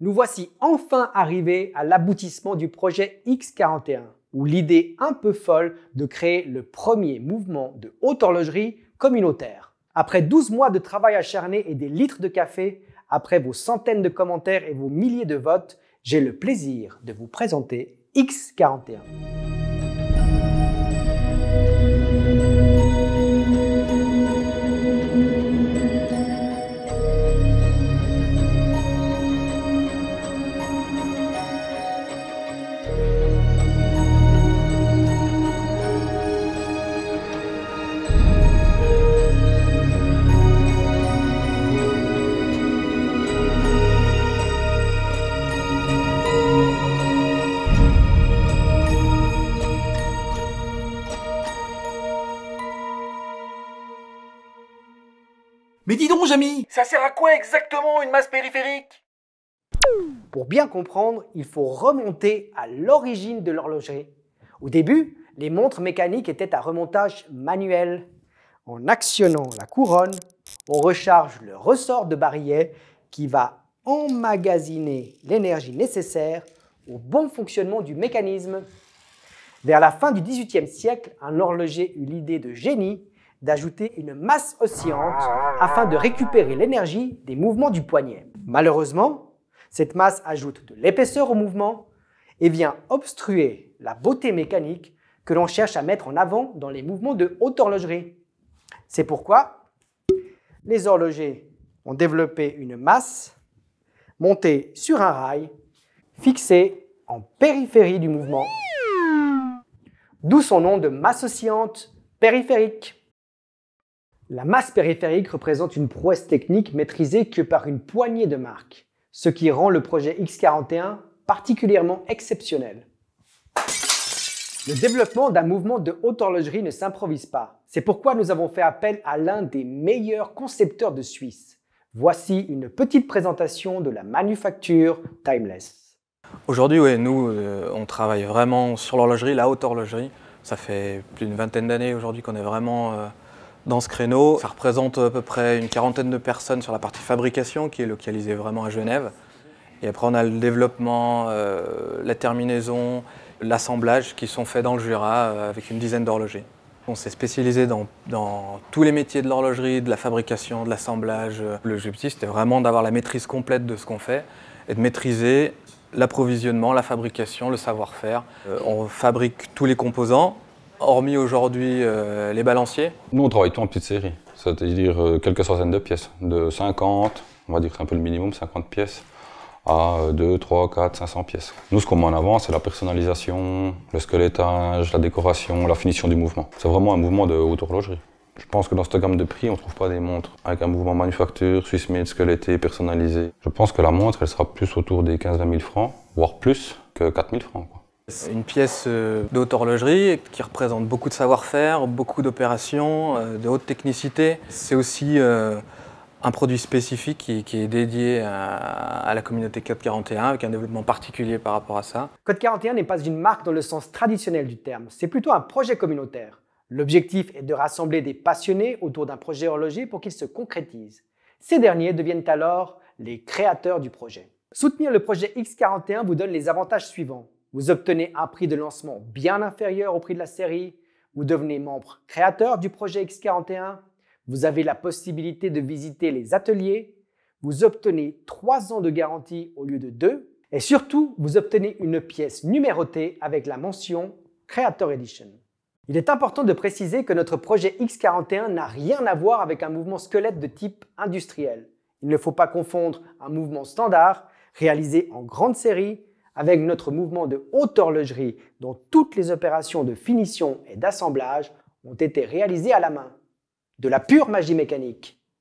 nous voici enfin arrivés à l'aboutissement du projet X41, ou l'idée un peu folle de créer le premier mouvement de haute horlogerie communautaire. Après 12 mois de travail acharné et des litres de café, après vos centaines de commentaires et vos milliers de votes, j'ai le plaisir de vous présenter X41. Mais dis donc, Jamy Ça sert à quoi exactement une masse périphérique Pour bien comprendre, il faut remonter à l'origine de l'horlogerie. Au début, les montres mécaniques étaient à remontage manuel. En actionnant la couronne, on recharge le ressort de barillet qui va emmagasiner l'énergie nécessaire au bon fonctionnement du mécanisme. Vers la fin du XVIIIe siècle, un horloger eut l'idée de génie d'ajouter une masse oscillante afin de récupérer l'énergie des mouvements du poignet. Malheureusement, cette masse ajoute de l'épaisseur au mouvement et vient obstruer la beauté mécanique que l'on cherche à mettre en avant dans les mouvements de haute horlogerie. C'est pourquoi les horlogers ont développé une masse montée sur un rail fixée en périphérie du mouvement, d'où son nom de masse oscillante périphérique. La masse périphérique représente une prouesse technique maîtrisée que par une poignée de marques, ce qui rend le projet X41 particulièrement exceptionnel. Le développement d'un mouvement de haute horlogerie ne s'improvise pas. C'est pourquoi nous avons fait appel à l'un des meilleurs concepteurs de Suisse. Voici une petite présentation de la manufacture Timeless. Aujourd'hui, oui, nous, euh, on travaille vraiment sur l'horlogerie, la haute horlogerie. Ça fait plus d'une vingtaine d'années aujourd'hui qu'on est vraiment euh, dans ce créneau. Ça représente à peu près une quarantaine de personnes sur la partie fabrication qui est localisée vraiment à Genève. Et après, on a le développement, euh, la terminaison, l'assemblage qui sont faits dans le Jura euh, avec une dizaine d'horlogers. On s'est spécialisé dans, tous les métiers de l'horlogerie, de la fabrication, de l'assemblage. Le L'objectif, c'était vraiment d'avoir la maîtrise complète de ce qu'on fait et de maîtriser l'approvisionnement, la fabrication, le savoir-faire. Euh, on fabrique tous les composants, hormis aujourd'hui euh, les balanciers Nous, on travaille tout en petite série, c'est-à-dire euh, quelques centaines de pièces, de 50, on va dire c'est un peu le minimum, 50 pièces, à 2, 3, 4, 500 pièces. Nous, ce qu'on met en avant, c'est la personnalisation, le squelettage, la décoration, la finition du mouvement. C'est vraiment un mouvement de haute horlogerie. Je pense que dans cette gamme de prix, on ne trouve pas des montres avec un mouvement manufacture, suisse, made, squeletté, personnalisé. Je pense que la montre, elle sera plus autour des 15-20 000 francs, voire plus que 4 000 francs. C'est une pièce euh, d'horlogerie horlogerie qui représente beaucoup de savoir-faire, beaucoup d'opérations, euh, de haute technicité. C'est aussi euh, un produit spécifique qui, est dédié à, à, la communauté Code 41 avec un développement particulier par rapport à ça. Code 41 n'est pas une marque dans le sens traditionnel du terme, c'est plutôt un projet communautaire. L'objectif est de rassembler des passionnés autour d'un projet horloger pour qu'il se concrétise. Ces derniers deviennent alors les créateurs du projet. Soutenir le projet X41 vous donne les avantages suivants vous obtenez un prix de lancement bien inférieur au prix de la série, vous devenez membre créateur du projet X41, vous avez la possibilité de visiter les ateliers, vous obtenez 3 ans de garantie au lieu de 2, et surtout, vous obtenez une pièce numérotée avec la mention Creator Edition. Il est important de préciser que notre projet X41 n'a rien à voir avec un mouvement squelette de type industriel. Il ne faut pas confondre un mouvement standard, réalisé en grande série, avec notre mouvement de haute horlogerie dont toutes les opérations de finition et d'assemblage ont été réalisées à la main. De la pure magie mécanique.